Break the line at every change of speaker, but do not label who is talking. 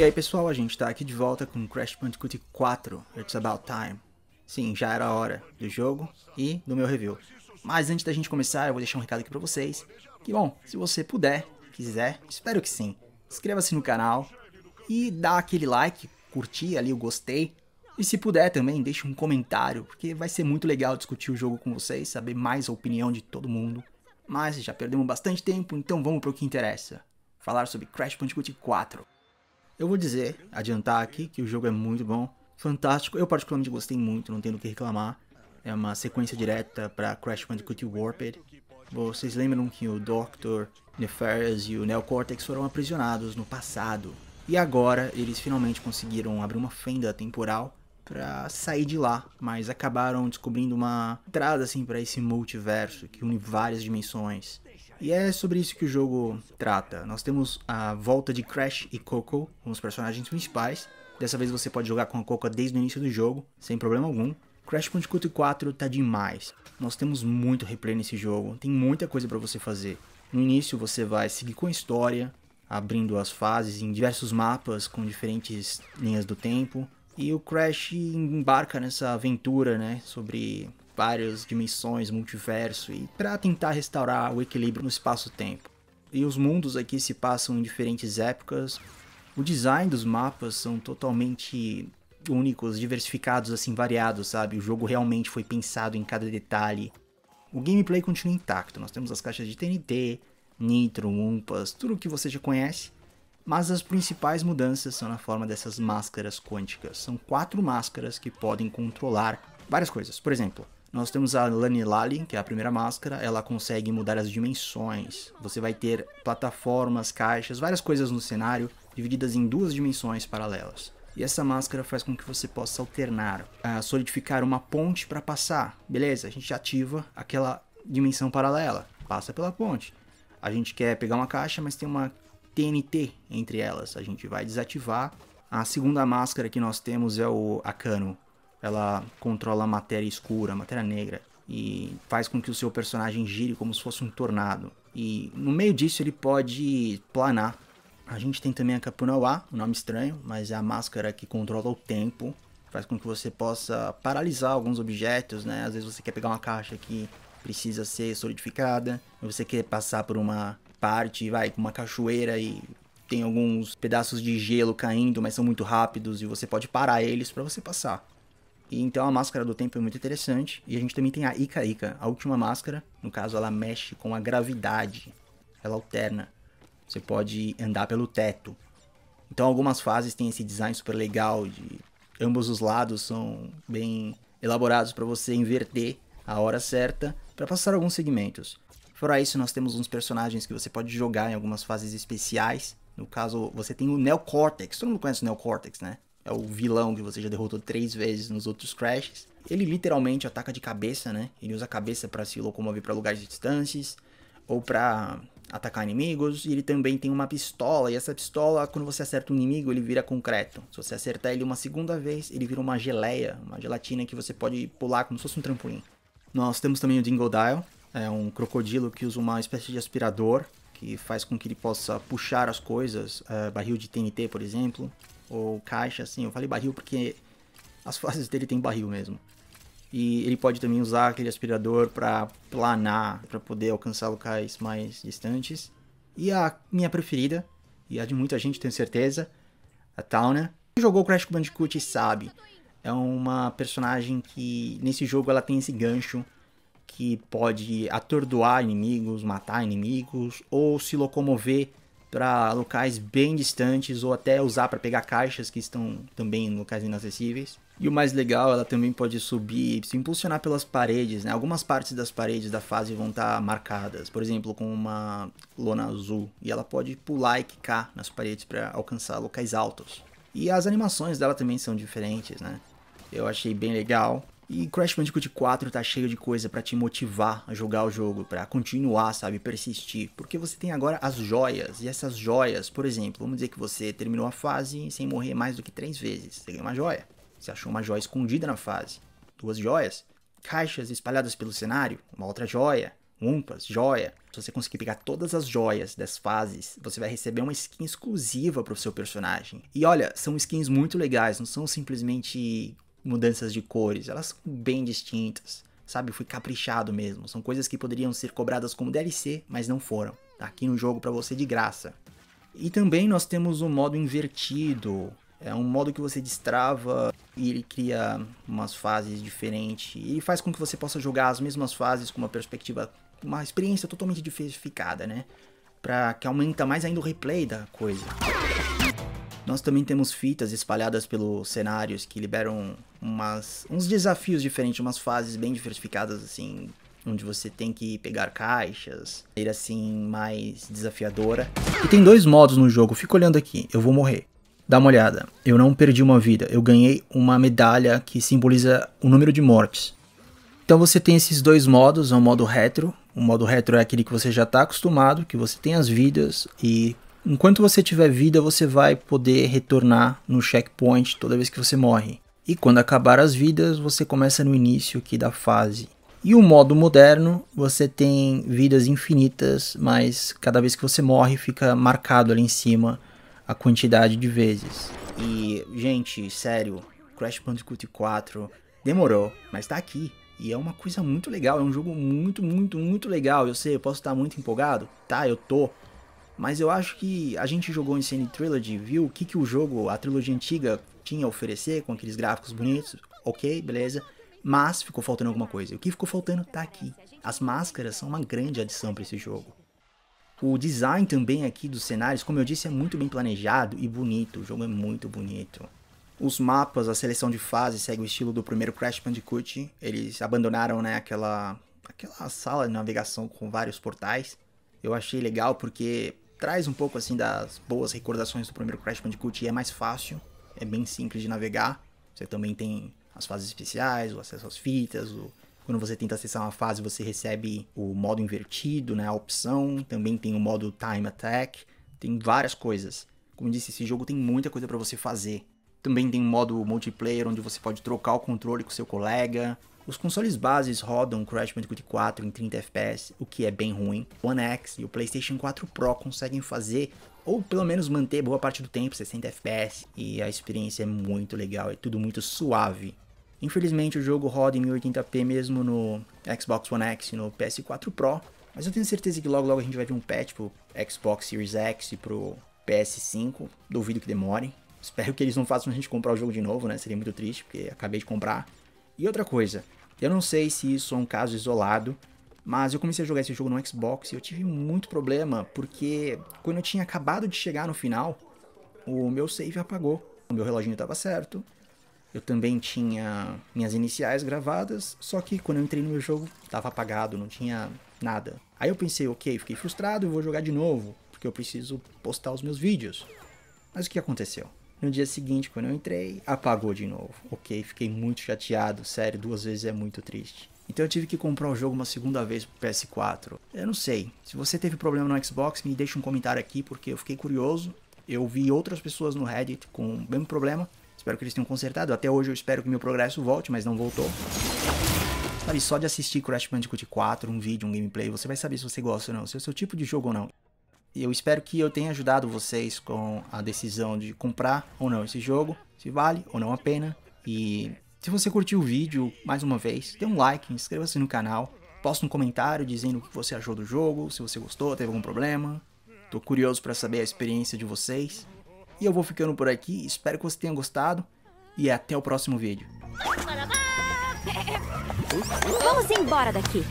E aí pessoal, a gente tá aqui de volta com Crash Bandicoot 4, It's About Time. Sim, já era a hora do jogo e do meu review. Mas antes da gente começar, eu vou deixar um recado aqui pra vocês. Que bom, se você puder, quiser, espero que sim, inscreva-se no canal e dá aquele like, curtir ali o gostei. E se puder também, deixe um comentário, porque vai ser muito legal discutir o jogo com vocês, saber mais a opinião de todo mundo. Mas já perdemos bastante tempo, então vamos para o que interessa. Falar sobre Crash Bandicoot 4. Eu vou dizer, adiantar aqui, que o jogo é muito bom, fantástico. Eu particularmente gostei muito, não tenho o que reclamar. É uma sequência direta para Crash Bandicoot Warped. Vocês lembram que o Doctor, Nefarious e o Neocortex foram aprisionados no passado. E agora eles finalmente conseguiram abrir uma fenda temporal para sair de lá, mas acabaram descobrindo uma entrada assim para esse multiverso que une várias dimensões e é sobre isso que o jogo trata. Nós temos a volta de Crash e Coco, os personagens principais. Dessa vez você pode jogar com a Coco desde o início do jogo, sem problema algum. Crash Bandicoot 4 tá demais. Nós temos muito replay nesse jogo, tem muita coisa para você fazer. No início você vai seguir com a história, abrindo as fases em diversos mapas com diferentes linhas do tempo. E o Crash embarca nessa aventura, né, sobre várias dimensões, multiverso, e para tentar restaurar o equilíbrio no espaço-tempo. E os mundos aqui se passam em diferentes épocas. O design dos mapas são totalmente únicos, diversificados, assim, variados, sabe? O jogo realmente foi pensado em cada detalhe. O gameplay continua intacto, nós temos as caixas de TNT, Nitro, Umpas, tudo o que você já conhece, mas as principais mudanças são na forma dessas máscaras quânticas. São quatro máscaras que podem controlar várias coisas. Por exemplo, nós temos a Lani Lali, que é a primeira máscara, ela consegue mudar as dimensões. Você vai ter plataformas, caixas, várias coisas no cenário, divididas em duas dimensões paralelas. E essa máscara faz com que você possa alternar, uh, solidificar uma ponte para passar. Beleza, a gente ativa aquela dimensão paralela, passa pela ponte. A gente quer pegar uma caixa, mas tem uma TNT entre elas. A gente vai desativar. A segunda máscara que nós temos é o Acano, ela controla a matéria escura, a matéria negra, e faz com que o seu personagem gire como se fosse um tornado. E no meio disso ele pode planar. A gente tem também a Kapunawa, um nome estranho, mas é a máscara que controla o tempo. Faz com que você possa paralisar alguns objetos, né? Às vezes você quer pegar uma caixa que precisa ser solidificada, você quer passar por uma parte, vai, com uma cachoeira e tem alguns pedaços de gelo caindo, mas são muito rápidos e você pode parar eles para você passar. E então a máscara do tempo é muito interessante. E a gente também tem a Ika Ika, a última máscara. No caso, ela mexe com a gravidade. Ela alterna. Você pode andar pelo teto. Então algumas fases têm esse design super legal de ambos os lados são bem elaborados para você inverter a hora certa para passar alguns segmentos. Fora isso, nós temos uns personagens que você pode jogar em algumas fases especiais. No caso, você tem o neocortex Todo mundo conhece o Neocortex, né? é o vilão que você já derrotou três vezes nos outros Crashes. Ele literalmente ataca de cabeça, né? Ele usa a cabeça para se locomover para lugares distantes ou para atacar inimigos. E ele também tem uma pistola, e essa pistola, quando você acerta um inimigo, ele vira concreto. Se você acertar ele uma segunda vez, ele vira uma geleia, uma gelatina que você pode pular como se fosse um trampolim. Nós temos também o Dingodile, é um crocodilo que usa uma espécie de aspirador que faz com que ele possa puxar as coisas, é, barril de TNT, por exemplo, ou caixa, assim. Eu falei barril porque as fases dele tem barril mesmo. E ele pode também usar aquele aspirador para planar, para poder alcançar locais mais distantes. E a minha preferida, e a de muita gente tenho certeza, a Tauna. Quem jogou Crash Bandicoot sabe, é uma personagem que nesse jogo ela tem esse gancho que pode atordoar inimigos, matar inimigos ou se locomover para locais bem distantes ou até usar para pegar caixas que estão também em locais inacessíveis. E o mais legal, ela também pode subir, se impulsionar pelas paredes, né? Algumas partes das paredes da fase vão estar tá marcadas, por exemplo, com uma lona azul, e ela pode pular e quicar nas paredes para alcançar locais altos. E as animações dela também são diferentes, né? Eu achei bem legal. E Crash Bandicoot 4 tá cheio de coisa para te motivar a jogar o jogo, para continuar, sabe, persistir, porque você tem agora as joias, e essas joias, por exemplo, vamos dizer que você terminou a fase sem morrer mais do que três vezes, você ganhou uma joia, você achou uma joia escondida na fase, duas joias, caixas espalhadas pelo cenário, uma outra joia, umpas, joia. Se você conseguir pegar todas as joias das fases, você vai receber uma skin exclusiva para o seu personagem. E olha, são skins muito legais, não são simplesmente mudanças de cores, elas são bem distintas, sabe? Foi caprichado mesmo. São coisas que poderiam ser cobradas como DLC, mas não foram. Tá aqui no jogo para você de graça. E também nós temos o um modo invertido. É um modo que você destrava e ele cria umas fases diferentes. E faz com que você possa jogar as mesmas fases com uma perspectiva, uma experiência totalmente diversificada, né? Pra que aumenta mais ainda o replay da coisa. Nós também temos fitas espalhadas pelos cenários que liberam umas, uns desafios diferentes, umas fases bem diversificadas, assim, onde você tem que pegar caixas, ser assim, mais desafiadora. E tem dois modos no jogo, fica olhando aqui, eu vou morrer. Dá uma olhada, eu não perdi uma vida, eu ganhei uma medalha que simboliza o número de mortes. Então você tem esses dois modos, o é modo retro, o modo retro é aquele que você já está acostumado, que você tem as vidas e Enquanto você tiver vida, você vai poder retornar no checkpoint toda vez que você morre. E quando acabar as vidas, você começa no início aqui da fase. E o modo moderno, você tem vidas infinitas, mas cada vez que você morre fica marcado ali em cima a quantidade de vezes. E, gente, sério, Crash Bandicoot 4 demorou, mas tá aqui. E é uma coisa muito legal, é um jogo muito, muito, muito legal. Eu sei, eu posso estar muito empolgado? Tá, eu tô. Mas eu acho que a gente jogou Insane Trilogy, viu o que, que o jogo, a trilogia antiga, tinha a oferecer com aqueles gráficos bonitos, ok, beleza. Mas ficou faltando alguma coisa. E o que ficou faltando tá aqui. As máscaras são uma grande adição para esse jogo. O design também aqui dos cenários, como eu disse, é muito bem planejado e bonito. O jogo é muito bonito. Os mapas, a seleção de fase segue o estilo do primeiro Crash Bandicoot. Eles abandonaram né, aquela, aquela sala de navegação com vários portais. Eu achei legal porque traz um pouco assim das boas recordações do primeiro Crash Bandicoot e é mais fácil, é bem simples de navegar. Você também tem as fases especiais, o acesso às fitas, o... quando você tenta acessar uma fase você recebe o modo invertido, né, a opção, também tem o modo Time Attack, tem várias coisas. Como disse, esse jogo tem muita coisa para você fazer. Também tem um modo multiplayer onde você pode trocar o controle com seu colega, os consoles bases rodam Crash Bandicoot 4 em 30 FPS, o que é bem ruim. O One X e o PlayStation 4 Pro conseguem fazer ou pelo menos manter boa parte do tempo 60 FPS e a experiência é muito legal, é tudo muito suave. Infelizmente o jogo roda em 1080p mesmo no Xbox One X e no PS4 Pro, mas eu tenho certeza que logo logo a gente vai ver um patch pro Xbox Series X e pro PS5, duvido que demore. Espero que eles não façam a gente comprar o jogo de novo, né? Seria muito triste, porque acabei de comprar. E outra coisa, eu não sei se isso é um caso isolado, mas eu comecei a jogar esse jogo no Xbox e eu tive muito problema, porque quando eu tinha acabado de chegar no final, o meu save apagou. O meu reloginho estava certo, eu também tinha minhas iniciais gravadas, só que quando eu entrei no meu jogo, estava apagado, não tinha nada. Aí eu pensei, ok, fiquei frustrado, vou jogar de novo, porque eu preciso postar os meus vídeos. Mas o que aconteceu? No dia seguinte, quando eu entrei, apagou de novo. Ok, fiquei muito chateado, sério, duas vezes é muito triste. Então eu tive que comprar o jogo uma segunda vez pro PS4. Eu não sei. Se você teve problema no Xbox, me deixa um comentário aqui porque eu fiquei curioso. Eu vi outras pessoas no Reddit com o mesmo problema. Espero que eles tenham consertado. Até hoje eu espero que meu progresso volte, mas não voltou. Sabe, só de assistir Crash Bandicoot 4, um vídeo, um gameplay, você vai saber se você gosta ou não, se é o seu tipo de jogo ou não eu espero que eu tenha ajudado vocês com a decisão de comprar ou não esse jogo, se vale ou não a pena. E se você curtiu o vídeo, mais uma vez, dê um like, inscreva-se no canal, posta um comentário dizendo o que você achou do jogo, se você gostou, teve algum problema. Tô curioso para saber a experiência de vocês. E eu vou ficando por aqui, espero que você tenha gostado e até o próximo vídeo. Vamos embora daqui!